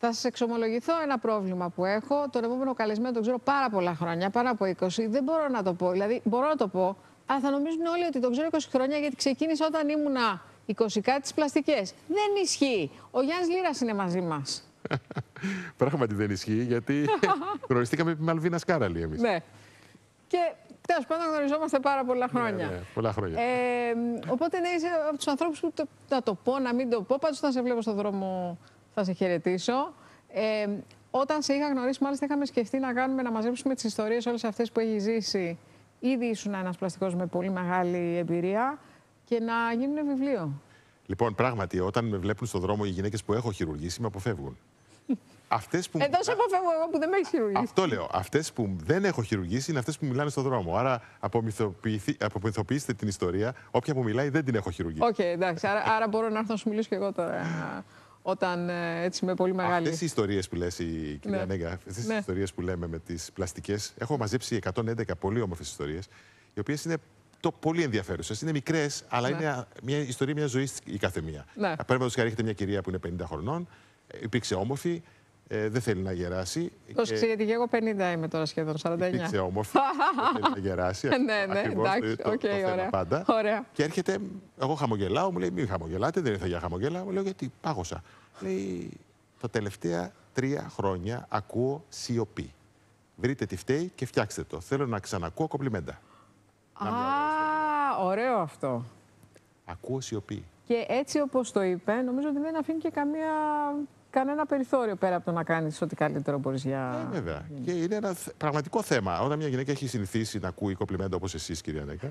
Θα σας εξομολογηθώ ένα πρόβλημα που έχω. Τον επόμενο καλεσμένο τον ξέρω πάρα πολλά χρόνια, πάνω από 20. Δεν μπορώ να το πω. Δηλαδή, μπορώ να το πω, αλλά θα νομίζουν όλοι ότι τον ξέρω 20 χρόνια γιατί ξεκίνησα όταν ήμουνα 20 κάτι πλαστικές. Δεν ισχύει. Ο Γιάννης Λύρας είναι μαζί μας. Πράγματι δεν ισχύει, γιατί γνωριστήκαμε με Μαλβίνα Σκάραλη εμείς. Ναι. Και τέλος πάντων γνωριζόμαστε πάρα πολλά ναι, χρόνια. Ναι, ναι, πολλά χρόνια. Ε, οπότε ναι, είσαι από τους ανθρώπους που το, να το πω, να μην το πω. Πάντως, όταν σε βλέπω στον δρόμο θα σε χαιρετήσω. Ε, όταν σε είχα γνωρίσει, μάλιστα είχαμε σκεφτεί να κάνουμε να μαζέψουμε τις ιστορίες όλες αυτές που έχει ζήσει. Ήδη ήσουν ένας πλαστικός με πολύ μεγάλη εμπειρία και να γίνουν βιβλίο. Λοιπόν, πράγματι, όταν με βλέπουν στον δρόμο οι γυναίκες που έχω χειρουργήσει, με αποφεύγουν. Αυτές που... Εδώ σε αποφεύγω εγώ που δεν με έχεις χειρουργήσει. Αυτό λέω. Αυτές που δεν έχω χειρουργήσει είναι αυτές που μιλάνε στον δρόμο. Άρα απομυθοποιήστε την ιστορία. Όποια που μιλάει δεν την έχω χειρουργήσει. Οκ, okay, εντάξει. Άρα, άρα μπορώ να έρθω να σου μιλήσω και εγώ τώρα όταν ε, έτσι με πολύ μεγάλη. Αυτές οι ιστορίες που λες, η κυρία ναι. Νέγκα, αυτές ναι. οι ιστορίες που λέμε με τις πλαστικές. Έχω μαζέψει 111 πολύ όμορφες ιστορίες, οι οποίες είναι το πολύ ενδιαφέρουσες. Είναι μικρές, αλλά ναι. είναι μια ιστορία μια ζωή η καθεμία. Ναι. Παραδείγματος χάρη, έχετε μια κυρία που είναι 50 χρονών, ε, υπήρξε όμορφη, ε, δεν θέλει να γεράσει. Τόσο γιατί και... εγώ 50 είμαι τώρα σχεδόν, 49. Υπήρξε όμορφη, δεν θέλει να γεράσει. ναι, ναι, ακριβώς, εντάξει, το, okay, το ωραία. πάντα. Και έρχεται, εγώ χαμογελάω, μου λέει μην χαμογελάτε, δεν ήρθα για χαμογελά, μου λέω γιατί πάγωσα. Λέει, τα τελευταία τρία χρόνια ακούω σιωπή. Βρείτε τι φταίει και φτιάξτε το. Θέλω να ξανακούω κομπλιμέντα. Α, ωραίο αυτό. Ακούω σιωπή. Και έτσι όπως το είπε, νομίζω ότι δεν αφήνει και καμία κανένα περιθώριο πέρα από το να κάνεις ό,τι καλύτερο μπορείς για. Ε, βέβαια. Και είναι ένα πραγματικό θέμα. Όταν μια γυναίκα έχει συνηθίσει να ακούει κοπλιμέντα όπως εσείς, κυρία Νέκα,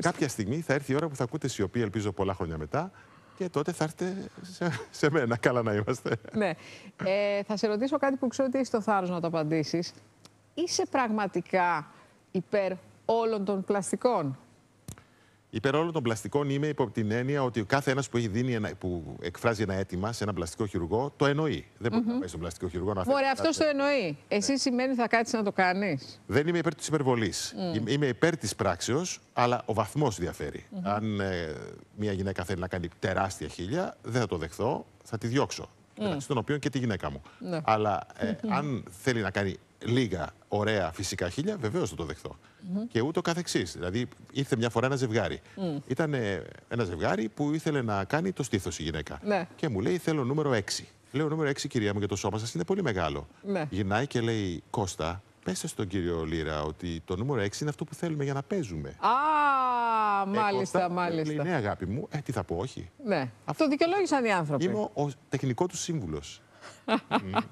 κάποια στιγμή θα έρθει η ώρα που θα ακούτε σιωπή, ελπίζω πολλά χρόνια μετά, και τότε θα έρθετε σε, μένα. Καλά να είμαστε. Ναι. Ε, θα σε ρωτήσω κάτι που ξέρω ότι έχεις το θάρρος να το απαντήσεις. Είσαι πραγματικά υπέρ όλων των πλαστικών. Υπέρ όλων των πλαστικών είμαι υπό την έννοια ότι κάθε ένας που, που εκφράζει ένα αίτημα σε ένα πλαστικό χειρουργό το εννοεί. Δεν μπορεί mm -hmm. να πάει στον πλαστικό χειρουργό να φέρει. αυτός το εννοεί. Ναι. Εσύ ναι. σημαίνει θα κάτσεις να το κάνεις. Δεν είμαι υπέρ της υπερβολής. Mm. Είμαι υπέρ της πράξεως, αλλά ο βαθμός διαφέρει. Mm-hmm. Αν ε, μια γυναίκα θέλει να κάνει τεράστια χίλια, δεν θα το δεχθώ, θα τη διώξω. Mm. Μεταξύ των οποίων και τη γυναίκα μου. Ναι. Αλλά ε, mm-hmm. αν θέλει να κάνει λίγα ωραία φυσικά χίλια, βεβαίως θα το δεχθώ. Mm -hmm. Και ούτω καθεξής. Δηλαδή, ήρθε μια φορά ένα ζευγάρι. Mm. Ήταν ένα ζευγάρι που ήθελε να κάνει το στήθος η γυναίκα. Ναι. Και μου λέει: Θέλω νούμερο 6. Λέω: Νούμερο 6, κυρία μου, για το σώμα σας είναι πολύ μεγάλο. Ναι. Γυρνάει και λέει: Κώστα, πέστε στον κύριο Λύρα ότι το νούμερο 6 είναι αυτό που θέλουμε για να παίζουμε. Α, ε, μάλιστα, Κώστα, μάλιστα. Λέει, ναι, αγάπη μου, ε, τι θα πω, όχι. Ναι. Αυτό δικαιολόγησαν οι άνθρωποι. Είμαι ο τεχνικό του σύμβουλος.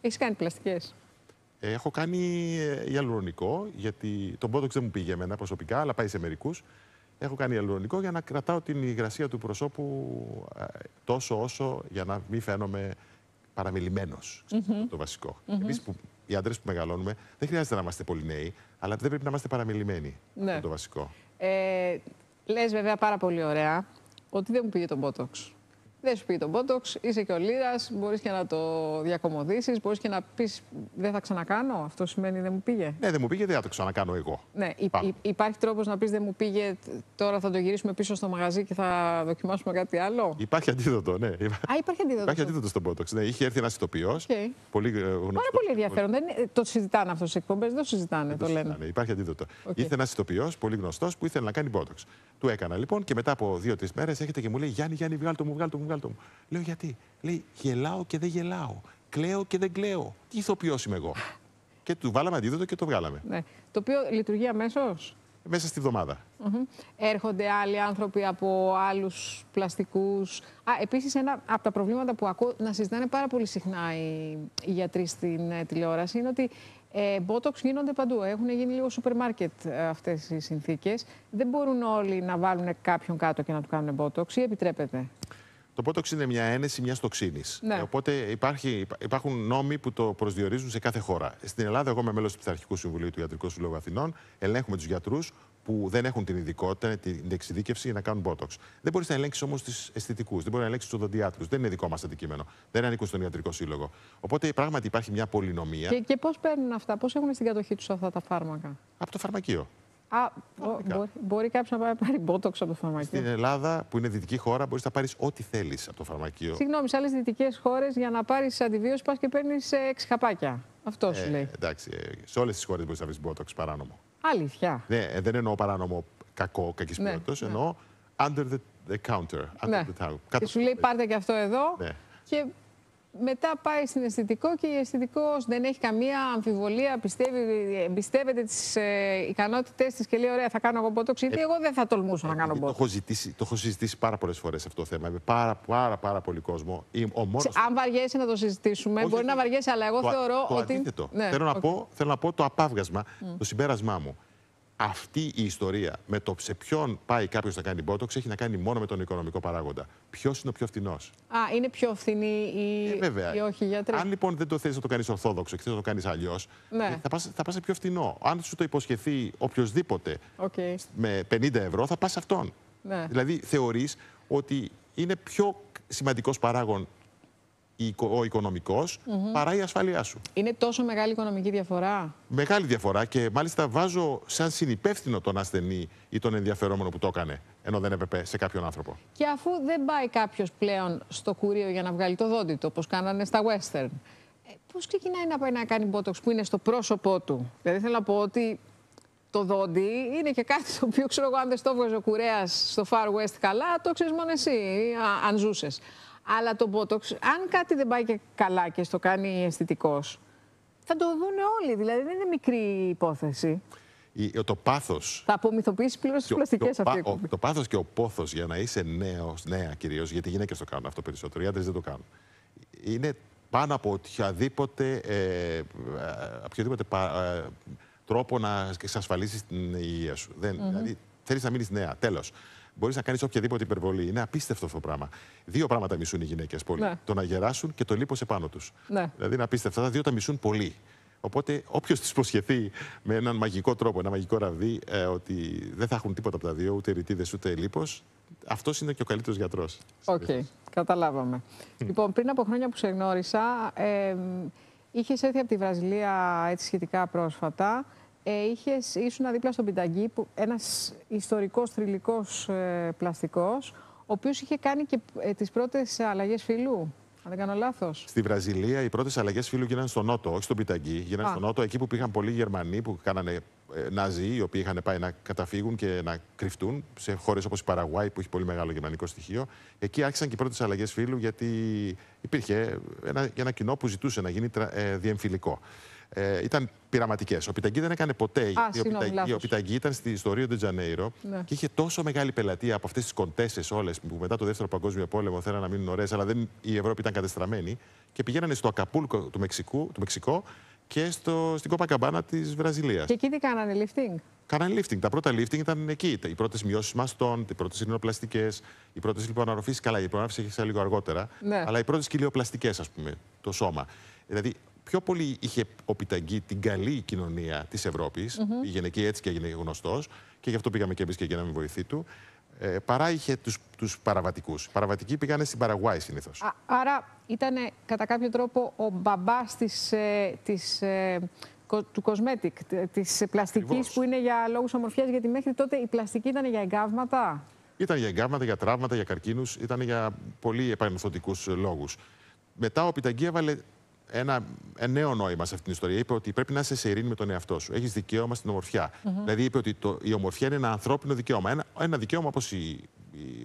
Έχεις κάνει πλαστικές. Έχω κάνει γυαλουρονικό, ε, γιατί τον πότοξ δεν μου πήγε εμένα προσωπικά, αλλά πάει σε μερικούς. Έχω κάνει γυαλουρονικό για να κρατάω την υγρασία του προσώπου ε, τόσο όσο για να μην φαίνομαι παραμελημένος. Mm Το βασικό. Mm Εμείς που οι άντρες που μεγαλώνουμε, δεν χρειάζεται να είμαστε πολύ νέοι, αλλά δεν πρέπει να είμαστε παραμελημένοι. Ναι. το βασικό. Ε, Λες βέβαια πάρα πολύ ωραία ότι δεν μου πήγε τον πότοξ δεν σου πει τον Μπότοξ, είσαι και ο Λύρα, μπορείς και να το διακομωδήσεις, μπορείς και να πεις Δεν θα ξανακάνω. Αυτό σημαίνει δεν μου πήγε. Ναι, δεν μου πήγε, δεν θα το ξανακάνω εγώ. Ναι, υπάρχει τρόπος να πεις Δεν μου πήγε, τώρα θα το γυρίσουμε πίσω στο μαγαζί και θα δοκιμάσουμε κάτι άλλο. Υπάρχει αντίδοτο, ναι. Α, υπάρχει αντίδοτο. Υπάρχει αντίδοτο στον Botox. Ναι, είχε έρθει ένας ηθοποιός. Okay. Πολύ ε, γνωστός. Πάρα πολύ ενδιαφέρον. Δεν... Το συζητάνε αυτό στι εκπομπές, δεν το συζητάνε, δεν το, το λένε. Συζητάνε. Υπάρχει αντίδοτο. Okay. Ήρθε ένας ηθοποιός πολύ γνωστός που ήθελε να κάνει Botox. Του έκανα λοιπόν και μετά από δύο-τρει μέρες έχετε και μου λέει Γιάννη, Γιάννη, βγάλ το μου, βγάλ το μου, μου. Λέω γιατί. Λέει γελάω και δεν γελάω. Κλαίω και δεν κλαίω. Τι ηθοποιός είμαι εγώ. Και του βάλαμε αντίδοτο και το βγάλαμε. Ναι. Το οποίο λειτουργεί αμέσως. Μέσα στη βδομάδα. Mm -hmm. Έρχονται άλλοι άνθρωποι από άλλους πλαστικούς. Επίσης, ένα από τα προβλήματα που ακούω να συζητάνε πάρα πολύ συχνά οι, γιατροί στην ε, τηλεόραση είναι ότι ε, μπότοξ γίνονται παντού. Έχουν γίνει λίγο σούπερ μάρκετ αυτές οι συνθήκες. Δεν μπορούν όλοι να βάλουν κάποιον κάτω και να του κάνουν μπότοξ ή επιτρέπεται. Το πότοξ είναι μια ένεση μιας τοξίνης. Ναι. Οπότε υπάρχει, υπάρχουν νόμοι που το προσδιορίζουν σε κάθε χώρα. Στην Ελλάδα, εγώ είμαι μέλος του Πειθαρχικού Συμβουλίου του Ιατρικού Συλλόγου Αθηνών. Ελέγχουμε τους γιατρούς που δεν έχουν την ειδικότητα, την εξειδίκευση για να κάνουν πότοξ. Δεν μπορείς να ελέγξεις όμως του αισθητικούς, δεν μπορείς να ελέγξεις τους οδοντιάτρους. Δεν είναι δικό μας αντικείμενο. Δεν ανήκουν στον ιατρικό σύλλογο. Οπότε πράγματι υπάρχει μια πολυνομία. Και, και πώς παίρνουν αυτά, πώς έχουν στην κατοχή τους αυτά τα φάρμακα. Από το φαρμακείο. Α, μπορεί, μπορεί κάποιος να πάει να πάρει μπότοξ από το φαρμακείο. Στην Ελλάδα, που είναι δυτική χώρα, μπορείς να πάρεις ό,τι θέλεις από το φαρμακείο. Συγγνώμη, σε άλλες δυτικές χώρες για να πάρεις αντιβίωση πας και παίρνεις ε, έξι χαπάκια. Αυτό σου ε, λέει. Εντάξει, ε, σε όλες τις χώρες μπορείς να βρεις μπότοξ παράνομο. Αλήθεια. Ναι, δεν εννοώ παράνομο κακό, κακής ναι, Ναι. Εννοώ under the, counter. Under ναι. the Και σου λέει πάρτε και αυτό εδώ. Ναι. Και μετά πάει στην αισθητικό και η αισθητικός δεν έχει καμία αμφιβολία, πιστεύει, εμπιστεύεται τις ε, ικανότητές της και λέει: Ωραία, θα κάνω εγώ μπότοξ. Γιατί ε, εγώ δεν θα τολμούσα να κάνω μπότοξ. Το έχω, το συζητήσει πάρα πολλές φορές αυτό το θέμα. Με πάρα, πάρα, πάρα πολύ κόσμο. Ο μόνος... Αν βαριέσαι να το συζητήσουμε, μπορεί να βαριέσαι, αλλά εγώ θεωρώ ότι. Ναι, θέλω, να πω, θέλω να πω το απάβγασμα, mm. το συμπέρασμά μου αυτή η ιστορία με το σε ποιον πάει κάποιος να κάνει μπότοξ έχει να κάνει μόνο με τον οικονομικό παράγοντα. Ποιος είναι ο πιο φθηνός. Α, είναι πιο φθηνή η. Ε, βέβαια. όχι γιατρή. Αν λοιπόν δεν το θες να το κάνεις ορθόδοξο και θες να το κάνεις αλλιώς, ναι. θα πας θα πας σε πιο φθηνό. Αν σου το υποσχεθεί οποιοδήποτε με 50 ευρώ, θα πας αυτόν. Ναι. Δηλαδή θεωρείς ότι είναι πιο σημαντικός παράγον ο οικονομικο παρά η ασφάλειά σου. Είναι τόσο μεγάλη οικονομική διαφορά. Μεγάλη διαφορά και μάλιστα βάζω σαν συνυπεύθυνο τον ασθενή ή τον ενδιαφερόμενο που το έκανε, ενώ δεν έπρεπε σε κάποιον άνθρωπο. Και αφού δεν πάει κάποιος πλέον στο κουρίο για να βγάλει το δόντι του, όπως κάνανε στα Western, ε, πώς ξεκινάει να πάει να κάνει μπότοξ που είναι στο πρόσωπό του. Δηλαδή θέλω να πω ότι το δόντι είναι και κάτι το οποίο ξέρω εγώ αν δεν στο βγάζει ο κουρέας στο Far West καλά, το ξέρεις μόνο εσύ, αν ζούσες. Αλλά το Botox, αν κάτι δεν πάει και καλά και στο κάνει αισθητικός, θα το δουν όλοι. Δηλαδή δεν είναι μικρή υπόθεση. το πάθος. Θα απομυθοποιήσει πλήρως τις πλαστικέ αυτή Το, Το πάθος και ο πόθος για να είσαι νέος, νέα κυρίως, γιατί οι γυναίκες το κάνουν αυτό περισσότερο, οι άντρες δεν το κάνουν. Είναι πάνω από οποιαδήποτε, ε, ε οποιοδήποτε πα, ε, τρόπο να εξασφαλίσεις την υγεία σου. Δεν, mm -hmm. Δηλαδή θέλεις να μείνεις νέα. Τέλος μπορείς να κάνεις οποιαδήποτε υπερβολή. Είναι απίστευτο αυτό το πράγμα. Δύο πράγματα μισούν οι γυναίκες πολύ. Ναι. Το να γεράσουν και το λίπος επάνω τους. Ναι. Δηλαδή είναι απίστευτο. τα δύο τα μισούν πολύ. Οπότε όποιος τη προσχεθεί με έναν μαγικό τρόπο, ένα μαγικό ραβδί, ε, ότι δεν θα έχουν τίποτα από τα δύο, ούτε ρητίδες ούτε λίπος, αυτός είναι και ο καλύτερος γιατρός. Οκ, okay, καταλάβαμε. λοιπόν, πριν από χρόνια που σε γνώρισα, ε, είχες έρθει από τη Βραζιλία έτσι σχετικά πρόσφατα. Ε, είχες ήσουν δίπλα στον Πινταγκή, ενα ένας ιστορικός θρηλυκός ε, πλαστικός, ο οποίος είχε κάνει και ε, τις πρώτες αλλαγές φύλου. Αν δεν κάνω λάθος. Στη Βραζιλία οι πρώτες αλλαγές φύλου γίνανε στο Νότο, όχι στον Πινταγκή, Γίνανε στο Νότο, εκεί που πήγαν πολλοί Γερμανοί που κάνανε ε, Ναζί, οι οποίοι είχαν πάει να καταφύγουν και να κρυφτούν σε χώρες όπως η Παραγουάη, που έχει πολύ μεγάλο γερμανικό στοιχείο. Εκεί άρχισαν και οι πρώτες αλλαγές φύλου, γιατί υπήρχε ένα, ένα κοινό που ζητούσε να γίνει ε, διεμφυλικό ε, ήταν πειραματικές. Ο Πιταγκή δεν έκανε ποτέ. Α, ο, Πιταγκή, ο Πιταγκή ήταν στη, στο Ρίο Τζανέιρο ναι. και είχε τόσο μεγάλη πελατεία από αυτές τις κοντέσε όλες που μετά το Δεύτερο Παγκόσμιο Πόλεμο θέλαν να μείνουν ωραίες, αλλά δεν, η Ευρώπη ήταν κατεστραμμένη. Και πηγαίνανε στο Ακαπούλκο του, Μεξικού, του Μεξικό και στο, στην Καμπάνα της Βραζιλίας. Και εκεί τι κάνανε, lifting. Κάνανε lifting. Τα πρώτα lifting ήταν εκεί. Οι πρώτες μειώσεις μαστών, οι πρώτες ειρηνοπλαστικές, οι πρώτες λιποαναρροφήσει. Λοιπόν Καλά, η υποναρροφή έχει λίγο αργότερα. Ναι. Αλλά οι πρώτες κοιλιοπλαστικέ, ας πούμε, το σώμα. Δηλαδή, πιο πολύ είχε ο Πιταγκή την καλή κοινωνία της Ευρώπης, η γενική έτσι και έγινε γνωστός, και γι' αυτό πήγαμε και εμείς και γίναμε βοηθή του, ε, παρά είχε τους τους παραβατικούς. Οι παραβατικοί πήγανε στην Παραγουάη συνήθως. Άρα ήταν κατά κάποιο τρόπο ο μπαμπάς της. Ε, της, ε, του κοσμέτικ, της πλαστικής που είναι για λόγους ομορφιάς, γιατί μέχρι τότε η πλαστική ήταν για εγκάβματα. Ήταν για εγκάβματα, για τραύματα, για καρκίνους, ήταν για πολύ επαγγελματικού λόγους. Μετά ο Πιταγκή έβαλε ένα, ένα νέο νόημα σε αυτήν την ιστορία. Είπε ότι πρέπει να είσαι σε ειρήνη με τον εαυτό σου. Έχεις δικαίωμα στην ομορφιά. Δηλαδή, είπε ότι το, η ομορφιά είναι ένα ανθρώπινο δικαίωμα. Ένα, ένα δικαίωμα όπως η, η,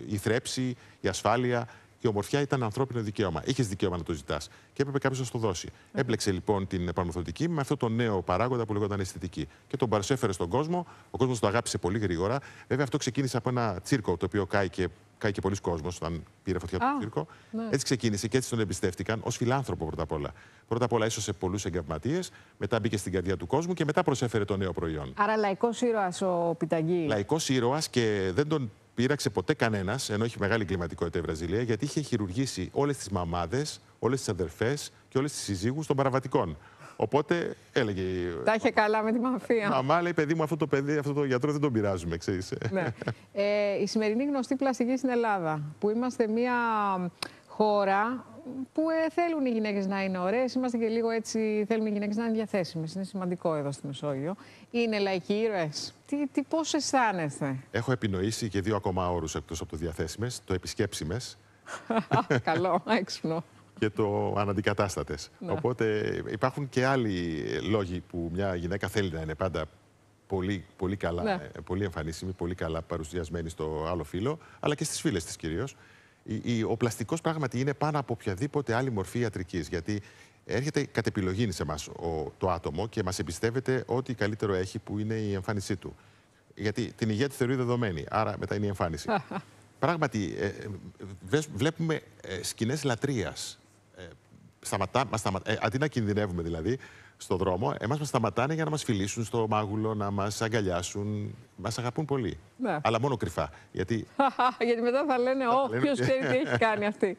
η θρέψη, η ασφάλεια, η ομορφιά ήταν ανθρώπινο δικαίωμα. Είχες δικαίωμα να το ζητάς. Και έπρεπε κάποιος να σου το δώσει. Mm λοιπόν την επανορθωτική με αυτό το νέο παράγοντα που λεγόταν αισθητική. Και τον παρουσέφερε στον κόσμο. Ο κόσμος το αγάπησε πολύ γρήγορα. Βέβαια, αυτό ξεκίνησε από ένα τσίρκο το οποίο και κάει και πολλοί κόσμος όταν πήρε φωτιά το τσίρκο. Ναι. Έτσι ξεκίνησε και έτσι τον εμπιστεύτηκαν ως φιλάνθρωπο πρώτα απ' όλα. Πρώτα απ' όλα έσωσε πολλούς εγκαυματίε, μετά μπήκε στην καρδιά του κόσμου και μετά προσέφερε το νέο προϊόν. Άρα λαϊκός ήρωας ο Πιταγκή. Λαϊκός ήρωας και δεν τον πείραξε ποτέ κανένας, ενώ έχει μεγάλη κλιματικότητα η Βραζιλία, γιατί είχε χειρουργήσει όλες τις μαμάδες, όλες τις αδερφές και όλες τις συζύγους των παραβατικών. Οπότε έλεγε. Τα είχε καλά με τη μαφία. Μαμά λέει: Παιδί μου, αυτό το παιδί, αυτό το γιατρό δεν τον πειράζουμε, ξέρεις. Ε. Ναι. Ε, η σημερινή γνωστή πλαστική στην Ελλάδα, που είμαστε μια χώρα που ε, θέλουν οι γυναίκες να είναι ωραίες. είμαστε και λίγο έτσι, θέλουν οι γυναίκες να είναι διαθέσιμες. Είναι σημαντικό εδώ στη Μεσόγειο. Είναι λαϊκοί ήρωες. Τι, τι πώς αισθάνεστε. Έχω επινοήσει και δύο ακόμα όρους εκτός από το διαθέσιμες, το επισκέψιμες. Καλό, έξυπνο και το αναντικατάστατες. Ναι. Οπότε υπάρχουν και άλλοι λόγοι που μια γυναίκα θέλει να είναι πάντα πολύ, πολύ καλά, ναι. ε, πολύ εμφανίσιμη, πολύ καλά παρουσιασμένη στο άλλο φύλλο, αλλά και στις φίλες της κυρίως. Ο πλαστικός πράγματι είναι πάνω από οποιαδήποτε άλλη μορφή ιατρικής. Γιατί έρχεται κατ' επιλογή σε εμά το άτομο και μας εμπιστεύεται ότι καλύτερο έχει που είναι η εμφάνισή του. Γιατί την υγεία τη θεωρεί δεδομένη. Άρα μετά είναι η εμφάνιση. Πράγματι, ε, ε, βλέπουμε σκηνές λατρείας σταματά, μας σταματά, ε, αντί να κινδυνεύουμε δηλαδή, στο δρόμο, εμάς μας σταματάνε για να μας φιλήσουν στο μάγουλο, να μας αγκαλιάσουν. Μας αγαπούν πολύ. Ναι. Αλλά μόνο κρυφά. Γιατί... γιατί μετά θα λένε, Ω, ποιο ξέρει τι έχει κάνει αυτή.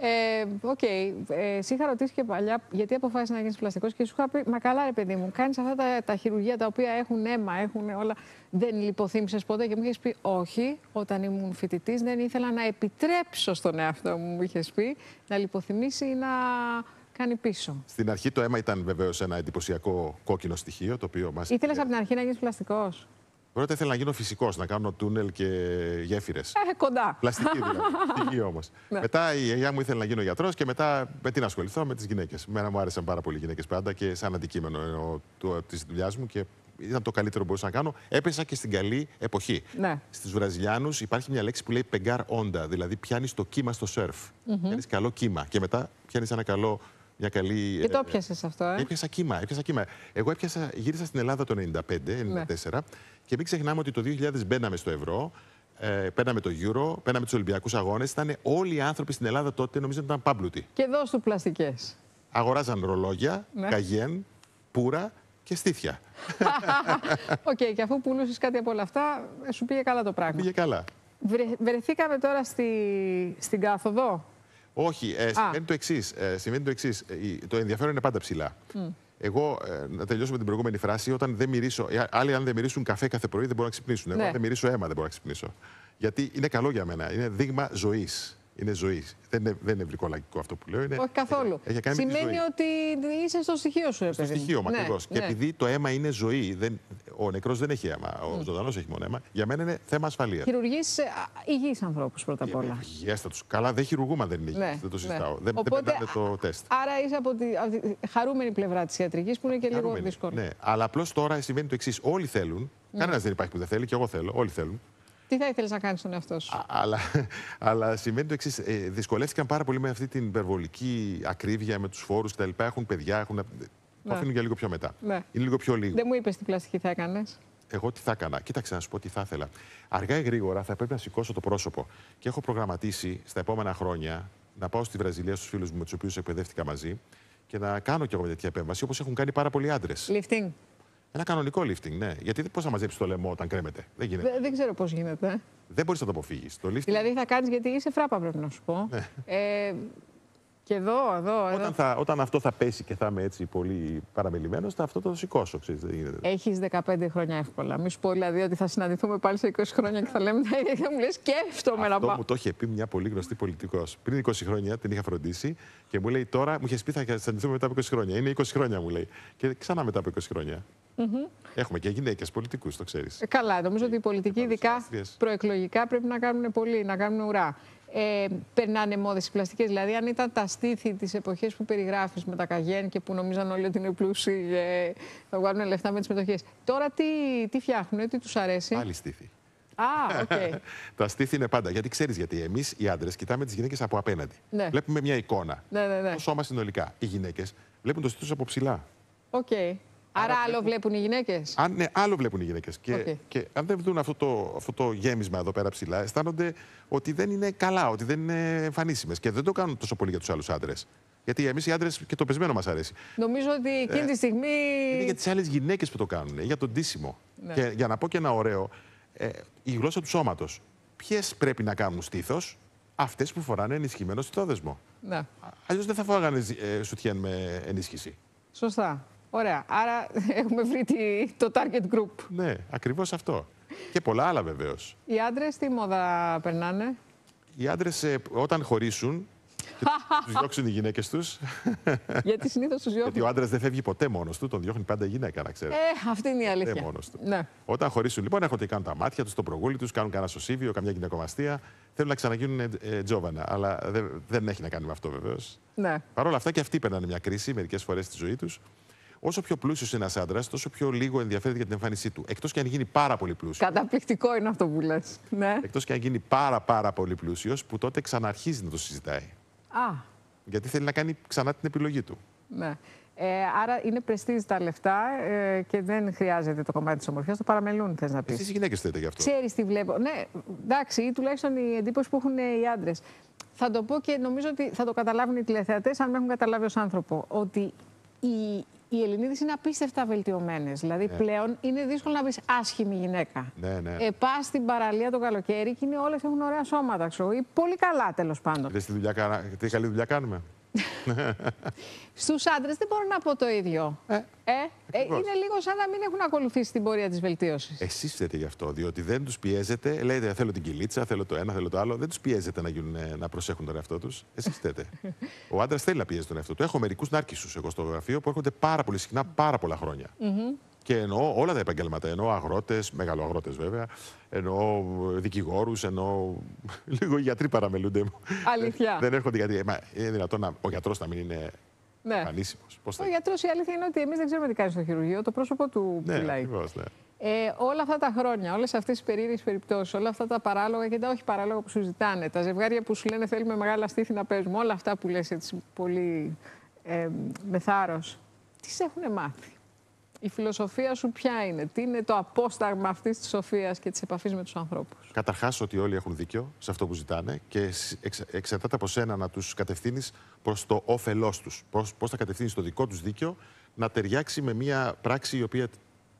Ε, οκ. Ε, okay. ε, είχα ρωτήσει και παλιά, γιατί αποφάσισε να γίνεις πλαστικός και σου είχα πει, Μα καλά, ρε παιδί μου, κάνεις αυτά τα, τα χειρουργία τα οποία έχουν αίμα, έχουν όλα. Δεν λιποθύμησες ποτέ και μου είχες πει, Όχι, όταν ήμουν φοιτητής, δεν ήθελα να επιτρέψω στον εαυτό μου, μου είχες πει, να λιποθυμήσει ή να κάνει πίσω. Στην αρχή το αίμα ήταν βεβαίως ένα εντυπωσιακό κόκκινο στοιχείο το οποίο μας. Ήθελες από την αρχή να γίνεις πλαστικός. Πρώτα ήθελα να γίνω φυσικός, να κάνω τούνελ και γέφυρες. Ε, κοντά. Πλαστική δηλαδή. όμως. Ναι. Μετά η γιαγιά μου ήθελε να γίνω γιατρός και μετά με τι να ασχοληθώ, με τις γυναίκες. Μένα μου άρεσαν πάρα πολύ οι γυναίκες πάντα και σαν αντικείμενο της δουλειάς μου και ήταν το καλύτερο που μπορούσα να κάνω. Έπεσα και στην καλή εποχή. Ναι. Στους Βραζιλιάνους υπάρχει μια λέξη που λέει πεγκάρ όντα, δηλαδή πιάνεις το κύμα στο σερφ. Mm -hmm. Πιάνεις καλό κύμα και μετά πιάνεις ένα καλό μια καλή... Και το έπιασες αυτό, ε. Έπιασα κύμα, έπιασα κύμα. Εγώ έπιασα, γύρισα στην Ελλάδα το 95, 94 ναι. και μην ξεχνάμε ότι το 2000 μπαίναμε στο ευρώ. Ε, παίρναμε το Euro, παίρναμε τους Ολυμπιακούς Αγώνες. Ήταν όλοι οι άνθρωποι στην Ελλάδα τότε, νομίζω ότι ήταν πάμπλουτοι. Και του πλαστικές. Αγοράζαν ρολόγια, ναι. καγιέν, πουρα και στήθια. Οκ, okay, και αφού πουλούσες κάτι από όλα αυτά, ε, σου πήγε καλά το πράγμα. Πήγε καλά. Βρε, βρεθήκαμε τώρα στη, στην κάθοδο. Όχι, ε, συμβαίνει, το εξής, ε, το εξής. Ε, το ενδιαφέρον είναι πάντα ψηλά. Εγώ, ε, να τελειώσω με την προηγούμενη φράση, όταν δεν μυρίσω. Άλλοι, αν δεν μυρίσουν καφέ κάθε πρωί, δεν μπορούν να ξυπνήσουν. Εγώ, ναι. αν δεν μυρίσω αίμα, δεν μπορώ να ξυπνήσω. Γιατί είναι καλό για μένα. Είναι δείγμα ζωής είναι ζωή. Δεν είναι, δεν είναι αυτό που λέω. Είναι, Όχι καθόλου. Σημαίνει ότι είσαι στο στοιχείο σου, Στο στοιχείο, μα ναι, ακριβώς. Και ναι. επειδή το αίμα είναι ζωή, δεν, ο νεκρός δεν έχει αίμα, ο mm. Ναι. ζωντανός έχει μόνο αίμα, για μένα είναι θέμα ασφαλείας. Χειρουργείς ε, υγιείς ανθρώπους πρώτα απ' ε, όλα. Καλά, δεν χειρουργούμε αν δεν είναι υγιείς. δεν το συζητάω. Δεν, Οπότε, το τεστ. Άρα είσαι από τη, από τη χαρούμενη πλευρά της ιατρικής που είναι και λίγο δύσκολο. Ναι, αλλά απλώς τώρα συμβαίνει το εξής. Όλοι θέλουν, κανένας δεν υπάρχει που δεν θέλει, και εγώ θέλω, όλοι θέλουν τι θα ήθελες να κάνεις τον εαυτό σου. αλλά, αλλά σημαίνει το εξής. Ε, δυσκολεύτηκαν πάρα πολύ με αυτή την υπερβολική ακρίβεια, με τους φόρους κτλ. Έχουν παιδιά, έχουν. Ναι. αφήνουν για λίγο πιο μετά. Ναι. Είναι λίγο πιο λίγο. Δεν μου είπες τι πλαστική θα έκανες. Εγώ τι θα έκανα. Κοίταξε να σου πω τι θα ήθελα. Αργά ή γρήγορα θα πρέπει να σηκώσω το πρόσωπο. Και έχω προγραμματίσει στα επόμενα χρόνια να πάω στη Βραζιλία στους φίλους μου, με τους οποίους εκπαιδεύτηκα μαζί, και να κάνω κι εγώ μια τέτοια επέμβαση όπως έχουν κάνει πάρα πολλοί άντρες. Λιφτίνγκ. Ένα κανονικό lifting, ναι. Γιατί πώ θα μαζέψεις το λαιμό όταν κρέμεται. Δεν γίνεται. δεν ξέρω πώς γίνεται. Δεν μπορείς να το αποφύγεις. Το lifting... Δηλαδή θα κάνεις γιατί είσαι φράπα, πρέπει να σου πω. Ναι. Ε, και εδώ, εδώ. Όταν, Θα, όταν αυτό θα πέσει και θα είμαι έτσι πολύ παραμελημένος, θα αυτό το σηκώσω. Έχει 15 χρόνια εύκολα. Μη σου πω δηλαδή ότι θα συναντηθούμε πάλι σε 20 χρόνια και θα λέμε τα ίδια. Θα μου λες σκέφτομαι να πάω. Αυτό μου το είχε πει μια πολύ γνωστή πολιτικός. Πριν 20 χρόνια την είχα φροντίσει και μου λέει τώρα, μου είχε πει θα συναντηθούμε μετά από 20 χρόνια. Είναι 20 χρόνια μου λέει. Και ξανά μετά από 20 χρόνια. Mm -hmm. Έχουμε και γυναίκες πολιτικούς, το ξέρεις. Καλά, νομίζω ότι οι πολιτικοί, ειδικά προεκλογικά, πρέπει να κάνουν πολύ, να κάνουν ουρά. Ε, περνάνε μόδε οι πλαστικέ. Δηλαδή, αν ήταν τα στήθη τη εποχή που περιγράφει με τα καγέν και που νομίζαν όλοι ότι είναι πλούσιοι και θα βγάλουν λεφτά με τι μετοχέ. Τώρα τι, τι φτιάχνουν, τι του αρέσει. Άλλη στήθη. Ah, okay. τα στήθη είναι πάντα. Γιατί ξέρει γιατί. Εμεί οι άντρε κοιτάμε τι γυναίκε από απέναντι. Βλέπουμε μια εικόνα. Ναι, Το σώμα συνολικά. Οι γυναίκε βλέπουν το στήθο από ψηλά. Okay. Άρα, άλλο βλέπουν οι γυναίκες. Αν, ναι, άλλο βλέπουν οι γυναίκες. Και, και αν δεν δουν αυτό το, αυτό το γέμισμα εδώ πέρα ψηλά, αισθάνονται ότι δεν είναι καλά, ότι δεν είναι εμφανίσιμες. Και δεν το κάνουν τόσο πολύ για τους άλλους άντρες. Γιατί εμείς οι άντρες και το πεσμένο μας αρέσει. Νομίζω ότι ε, εκείνη τη στιγμή. είναι για τις άλλες γυναίκες που το κάνουν, ε, για τον τίσιμο. Ναι. Και για να πω και ένα ωραίο, ε, η γλώσσα του σώματος. Ποιες πρέπει να κάνουν στήθος, αυτές που φοράνε ενισχυμένο στιθόδεσμο. Ναι. Αλλιώς δεν θα φοράγανε ε, σουτιέν με ενίσχυση. Σωστά. Ωραία. Άρα έχουμε βρει το target group. Ναι, ακριβώς αυτό. Και πολλά άλλα βεβαίως. Οι άντρες τι μόδα περνάνε. Οι άντρες ε, όταν χωρίσουν. τους διώξουν οι γυναίκες τους. Γιατί συνήθως τους διώχνουν. Γιατί ο άντρας δεν φεύγει ποτέ μόνος του, τον διώχνει πάντα η γυναίκα, να ξέρετε. Ε, αυτή είναι η αλήθεια. Ποτέ μόνος του. Ναι. Όταν χωρίσουν, λοιπόν, έρχονται και κάνουν τα μάτια τους, το προγούλι τους, κάνουν κανένα σωσίβιο, καμιά γυναικομαστία. Θέλουν να ξαναγίνουν ε, ε, τζόβανα. Αλλά δεν, δεν έχει να κάνει με αυτό βεβαίως. Ναι. Παρ' όλα αυτά και αυτοί περνάνε μια κρίση μερικές φορές στη ζωή τους όσο πιο πλούσιος είναι ένας άντρας, τόσο πιο λίγο ενδιαφέρεται για την εμφάνισή του. Εκτός και αν γίνει πάρα πολύ πλούσιος. Καταπληκτικό είναι αυτό που λες. Ναι. Εκτός και αν γίνει πάρα, πάρα πολύ πλούσιος, που τότε ξαναρχίζει να το συζητάει. Α. Γιατί θέλει να κάνει ξανά την επιλογή του. Ναι. Ε, άρα είναι πρεστή τα λεφτά ε, και δεν χρειάζεται το κομμάτι της ομορφιάς. Το παραμελούν, θες να πεις. Εσείς οι γυναίκες θέλετε γι' αυτό. Ξέρεις τι βλέπω. Ναι, εντάξει, ή τουλάχιστον η εντύπωση που έχουν οι άντρες. Θα το πω και νομίζω ότι θα το καταλάβουν οι τηλεθεατές, αν με έχουν καταλάβει ως άνθρωπο. Ότι η, οι Ελληνίδες είναι απίστευτα βελτιωμένες. Δηλαδή ναι. πλέον είναι δύσκολο να βρει άσχημη γυναίκα. Ναι, ναι. Ε, Πας στην παραλία το καλοκαίρι και είναι όλες έχουν ωραία σώματα, ξέρω. Ή πολύ καλά τέλος πάντων. Και τι, δουλειά, τι καλή δουλειά κάνουμε. Στους άντρες δεν μπορώ να πω το ίδιο. Ε, ε, ε είναι λίγο σαν να μην έχουν ακολουθήσει την πορεία της βελτίωσης. Εσείς φταίτε γι' αυτό, διότι δεν τους πιέζετε. Λέτε, θέλω την κυλίτσα, θέλω το ένα, θέλω το άλλο. Δεν τους πιέζετε να, ε, να προσέχουν τον εαυτό τους. Εσείς φταίτε. Ο άντρας θέλει να πιέζει τον εαυτό του. Έχω μερικούς νάρκησου εγώ στο γραφείο που έρχονται πάρα πολύ συχνά πάρα πολλά χρόνια. Και εννοώ όλα τα επαγγέλματα. Εννοώ αγρότες, μεγαλοαγρότες βέβαια. Εννοώ δικηγόρους, εννοώ. Λίγο οι γιατροί παραμελούνται. Αλήθεια. Δεν έρχονται γιατροί. Μα είναι δυνατόν ο γιατρός να μην είναι ναι. πανίσιμος. θα... Ο γιατρός η αλήθεια είναι ότι εμείς δεν ξέρουμε τι κάνει στο χειρουργείο. Το πρόσωπο του ναι, πουλάει. Ναι. Ε, όλα αυτά τα χρόνια, όλες αυτές τις περίεργες περιπτώσεις, όλα αυτά τα παράλογα και τα όχι παράλογα που σου ζητάνε, τα ζευγάρια που σου λένε θέλουμε μεγάλα στήθη να παίζουμε, όλα αυτά που λες έτσι πολύ ε, με θάρρος, τις έχουν μάθει η φιλοσοφία σου ποια είναι, τι είναι το απόσταγμα αυτής της σοφίας και της επαφής με τους ανθρώπους. Καταρχάς, ότι όλοι έχουν δίκιο σε αυτό που ζητάνε και εξαρτάται από σένα να τους κατευθύνεις προς το όφελός τους. Πώς θα κατευθύνεις το δικό τους δίκιο να ταιριάξει με μια πράξη η οποία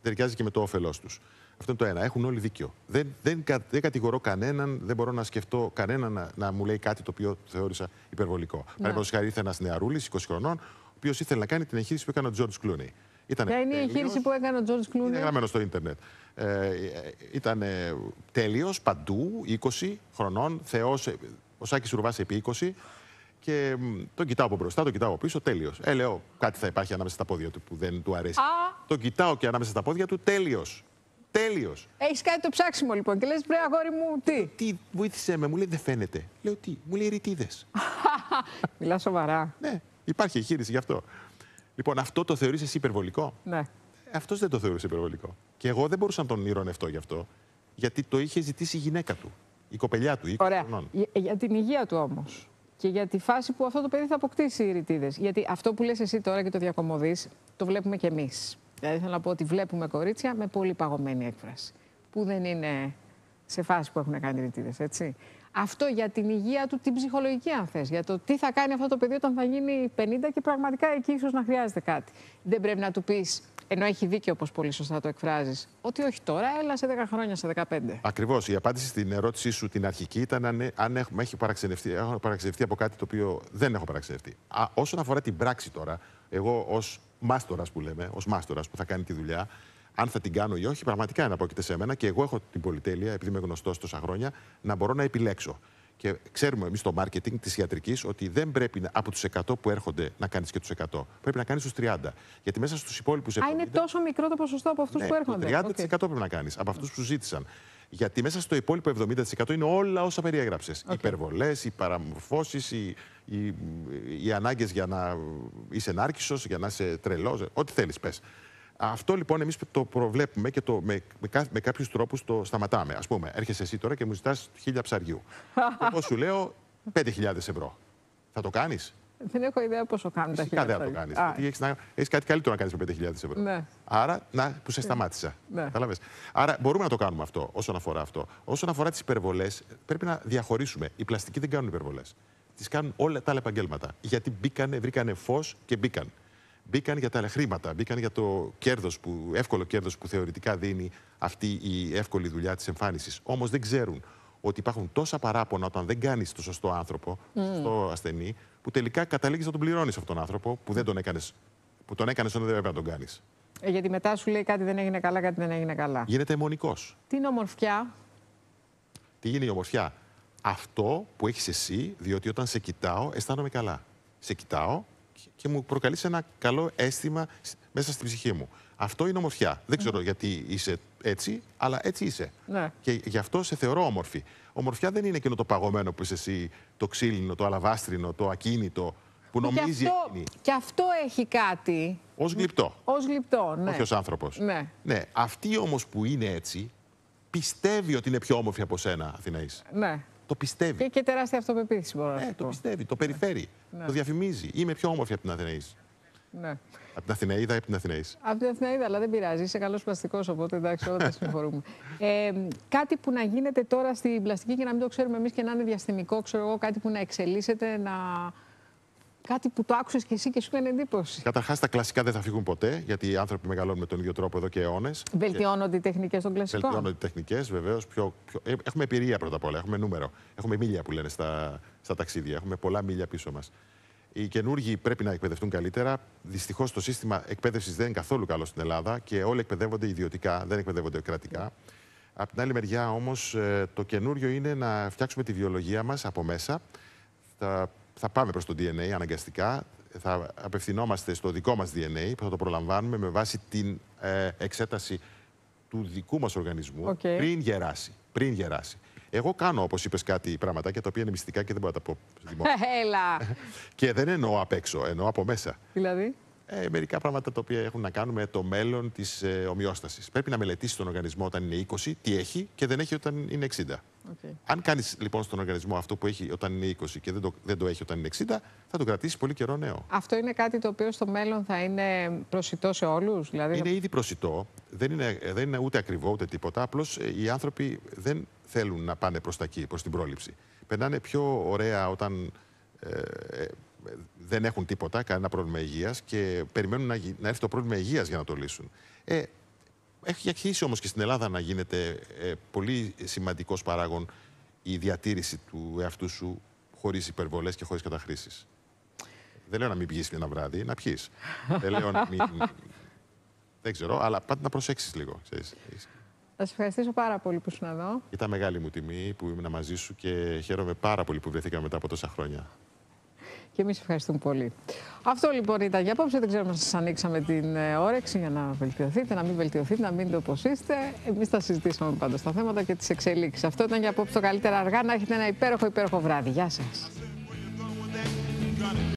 ταιριάζει και με το όφελός τους. Αυτό είναι το ένα. Έχουν όλοι δίκιο. Δεν, δεν, κα, κατηγορώ κανέναν, δεν μπορώ να σκεφτώ κανέναν να, να μου λέει κάτι το οποίο θεώρησα υπερβολικό. Ναι. Παραδείγματος χάρη, ήρθε ένας νεαρούλης 20 χρονών, ο οποίος ήθελε να κάνει την εγχείρηση που έκανε ο Τζορτ Κλούνι. Ήτανε Ποια είναι η εγχείρηση που έκανε ο Τζορτζ Κλούνι. Είναι γραμμένο στο ίντερνετ. Ε, ήταν τέλειος παντού, 20 χρονών, θεός. Ο Σάκης Ουρβά επί 20. Και τον κοιτάω από μπροστά, τον κοιτάω πίσω, τέλειος. Ε, λέω κάτι θα υπάρχει ανάμεσα στα πόδια του που δεν του αρέσει. Α. Τον κοιτάω και ανάμεσα στα πόδια του, τέλειος. Τέλειος. Έχεις κάτι το ψάξιμο λοιπόν και λες: Μπρε, αγόρι μου, τι. Τι, βοήθησε με, μου λέει: Δεν φαίνεται. Λέω τι, μου λέει ρητίδες. Μιλά σοβαρά. Ναι, υπάρχει εγχείρηση γι' αυτό. Λοιπόν, αυτό το θεωρείς εσύ υπερβολικό. Ναι. Αυτός δεν το θεωρεί υπερβολικό. Και εγώ δεν μπορούσα να τον ηρωνευτώ γι' αυτό. Γιατί το είχε ζητήσει η γυναίκα του. Η κοπελιά του. Η Ωραία. Για, την υγεία του όμως. Και για τη φάση που αυτό το παιδί θα αποκτήσει οι ρητίδες. Γιατί αυτό που λες εσύ τώρα και το διακομωδείς, το βλέπουμε κι εμείς. Δηλαδή, θέλω να πω ότι βλέπουμε κορίτσια με πολύ παγωμένη έκφραση. Που δεν είναι σε φάση που έχουν κάνει ρητίδες, έτσι. Αυτό για την υγεία του, την ψυχολογική, αν θες. Για το τι θα κάνει αυτό το παιδί όταν θα γίνει 50 και πραγματικά εκεί ίσως να χρειάζεται κάτι. Δεν πρέπει να του πεις, ενώ έχει δίκιο, όπω πολύ σωστά το εκφράζεις, ότι όχι τώρα, έλα σε 10 χρόνια, σε 15. Ακριβώς. Η απάντηση στην ερώτησή σου την αρχική ήταν αν, ε, αν έχουμε, έχει παραξενευτεί, έχω παραξενευτεί από κάτι το οποίο δεν έχω παραξενευτεί. Α, όσον αφορά την πράξη τώρα, εγώ ως μάστορας που λέμε, ως μάστορας που θα κάνει τη δουλειά, αν θα την κάνω ή όχι, πραγματικά αναπόκειται σε μένα και εγώ έχω την πολυτέλεια, επειδή είμαι γνωστός τόσα χρόνια, να μπορώ να επιλέξω. Και ξέρουμε εμείς στο marketing της ιατρικής ότι δεν πρέπει από τους 100 που έρχονται να κάνεις και τους 100. Πρέπει να κάνεις τους 30. Γιατί μέσα στους υπόλοιπους. Α, είναι τόσο μικρό το ποσοστό από αυτούς ναι, που έρχονται. Το 30% πρέπει να κάνεις από αυτούς που ζήτησαν. Γιατί μέσα στο υπόλοιπο 70% είναι όλα όσα περιέγραψες. Okay. Οι υπερβολές, οι παραμορφώσεις, οι, οι, οι ανάγκες για να είσαι νάρκισο, για να είσαι τρελός. Ό,τι θέλεις, πες. Αυτό λοιπόν εμείς το προβλέπουμε και το, με, με κάποιους τρόπους το σταματάμε. Ας πούμε, έρχεσαι εσύ τώρα και μου ζητάς χίλια ψαριού. Εγώ σου λέω 5.000 ευρώ. Θα το κάνεις. Δεν έχω ιδέα πόσο κάνει τα χίλια. Δεν το κάνει. Έχει κάτι καλύτερο να κάνεις με 5.000 ευρώ. Ναι. Άρα, να, που σε ναι. σταμάτησα. Ναι. Άρα, μπορούμε να το κάνουμε αυτό όσον αφορά αυτό. Όσον αφορά τις υπερβολές, πρέπει να διαχωρίσουμε. Οι πλαστικοί δεν κάνουν υπερβολές. Τις κάνουν όλα τα άλλα επαγγέλματα. Γιατί μπήκανε, βρήκανε φως και μπήκαν μπήκαν για τα χρήματα, μπήκαν για το κέρδος που, εύκολο κέρδος που θεωρητικά δίνει αυτή η εύκολη δουλειά της εμφάνισης. Όμως δεν ξέρουν ότι υπάρχουν τόσα παράπονα όταν δεν κάνεις το σωστό άνθρωπο, το mm. σωστό ασθενή, που τελικά καταλήγεις να τον πληρώνεις αυτόν τον άνθρωπο που, δεν τον, έκανες, που τον έκανες όταν δεν έπρεπε να τον κάνεις. Ε, γιατί μετά σου λέει κάτι δεν έγινε καλά, κάτι δεν έγινε καλά. Γίνεται αιμονικός. Τι είναι ομορφιά. Τι γίνει η ομορφιά. Αυτό που έχεις εσύ, διότι όταν σε κοιτάω αισθάνομαι καλά. Σε κοιτάω, και μου προκαλείς ένα καλό αίσθημα μέσα στην ψυχή μου. Αυτό είναι ομορφιά. Δεν ξέρω γιατί είσαι έτσι, αλλά έτσι είσαι. Ναι. Και γι' αυτό σε θεωρώ όμορφη. Ομορφιά δεν είναι εκείνο το παγωμένο που είσαι εσύ, το ξύλινο, το αλαβάστρινο, το ακίνητο, που νομίζει. Και αυτό, αυτό έχει κάτι. Ως γλυπτό. Ως γλυπτό, ναι. Όχι ως άνθρωπος. Ναι. ναι. Αυτή όμως που είναι έτσι, πιστεύει ότι είναι πιο όμορφη από σένα, Αθηναή. Ναι. Το πιστεύει. Και, και τεράστια αυτοπεποίθηση μπορεί να Ναι, το πιστεύει, το περιφέρει. Ναι. Το διαφημίζει. Είμαι πιο όμορφη από την Αθηναή. Ναι. Από την Αθηναίδα ή από την Αθηναή. Από την Αθηναίδα, αλλά δεν πειράζει. Είσαι καλός πλαστικός, οπότε εντάξει, όλα τα συμφορούμε. ε, κάτι που να γίνεται τώρα στην πλαστική και να μην το ξέρουμε εμείς και να είναι διαστημικό, ξέρω εγώ, κάτι που να εξελίσσεται, να κάτι που το άκουσες και εσύ και σου έκανε εντύπωση. Καταρχάς, τα κλασικά δεν θα φύγουν ποτέ, γιατί οι άνθρωποι μεγαλώνουν με τον ίδιο τρόπο εδώ και αιώνες. Βελτιώνονται οι τεχνικές των κλασικών. Βελτιώνονται οι τεχνικές, βεβαίως. Πιο, πιο... Ε, έχουμε εμπειρία πρώτα απ' όλα, έχουμε νούμερο. Έχουμε μίλια που λένε στα, στα ταξίδια. Έχουμε πολλά μίλια πίσω μας. Οι καινούργοι πρέπει να εκπαιδευτούν καλύτερα. Δυστυχώς το σύστημα εκπαίδευσης δεν είναι καθόλου καλό στην Ελλάδα και όλοι εκπαιδεύονται ιδιωτικά, δεν εκπαιδεύονται κρατικά. Απ' την άλλη μεριά όμως, ε, το καινούριο είναι να φτιάξουμε τη βιολογία μας από μέσα. Τα θα πάμε προς το DNA αναγκαστικά, θα απευθυνόμαστε στο δικό μας DNA που θα το προλαμβάνουμε με βάση την ε, εξέταση του δικού μας οργανισμού πριν γεράσει. Πριν γεράσει. Εγώ κάνω, όπως είπες κάτι και τα οποία είναι μυστικά και δεν μπορώ να τα πω Έλα. και δεν εννοώ απ' έξω, εννοώ από μέσα. Δηλαδή ε, μερικά πράγματα τα οποία έχουν να κάνουν με το μέλλον της ε, ομοιόστασης. Πρέπει να μελετήσει τον οργανισμό όταν είναι 20, τι έχει και δεν έχει όταν είναι 60. Okay. Αν κάνεις λοιπόν στον οργανισμό αυτό που έχει όταν είναι 20 και δεν το, δεν το έχει όταν είναι 60, θα το κρατήσει πολύ καιρό νέο. Αυτό είναι κάτι το οποίο στο μέλλον θα είναι προσιτό σε όλους. Δηλαδή... Είναι ήδη προσιτό. Δεν είναι, δεν είναι ούτε ακριβό ούτε τίποτα. Απλώς ε, οι άνθρωποι δεν θέλουν να πάνε προς τα προς την πρόληψη. Περνάνε πιο ωραία όταν. Ε, ε δεν έχουν τίποτα, κανένα πρόβλημα υγείας και περιμένουν να, να έρθει το πρόβλημα υγείας για να το λύσουν. Ε, έχει αρχίσει όμως και στην Ελλάδα να γίνεται ε, πολύ σημαντικός παράγον η διατήρηση του εαυτού σου χωρίς υπερβολές και χωρίς καταχρήσεις. Δεν λέω να μην πηγαίνει ένα βράδυ, να πιει. δεν λέω να μην. Δεν ξέρω, αλλά πάντα να προσέξεις λίγο. Θα σα ευχαριστήσω πάρα πολύ που ήσουν εδώ. Ήταν μεγάλη μου τιμή που ήμουν μαζί σου και χαίρομαι πάρα πολύ που βρεθήκαμε μετά από τόσα χρόνια. Και εμείς ευχαριστούμε πολύ. Αυτό λοιπόν ήταν για απόψε. Δεν ξέρω αν σας ανοίξαμε την ε, όρεξη για να βελτιωθείτε, να μην βελτιωθείτε, να μην το είστε. Εμείς θα συζητήσουμε πάντα στα θέματα και τις εξελίξεις. Αυτό ήταν για απόψε το καλύτερα αργά. Να έχετε ένα υπέροχο, υπέροχο βράδυ. Γεια σας.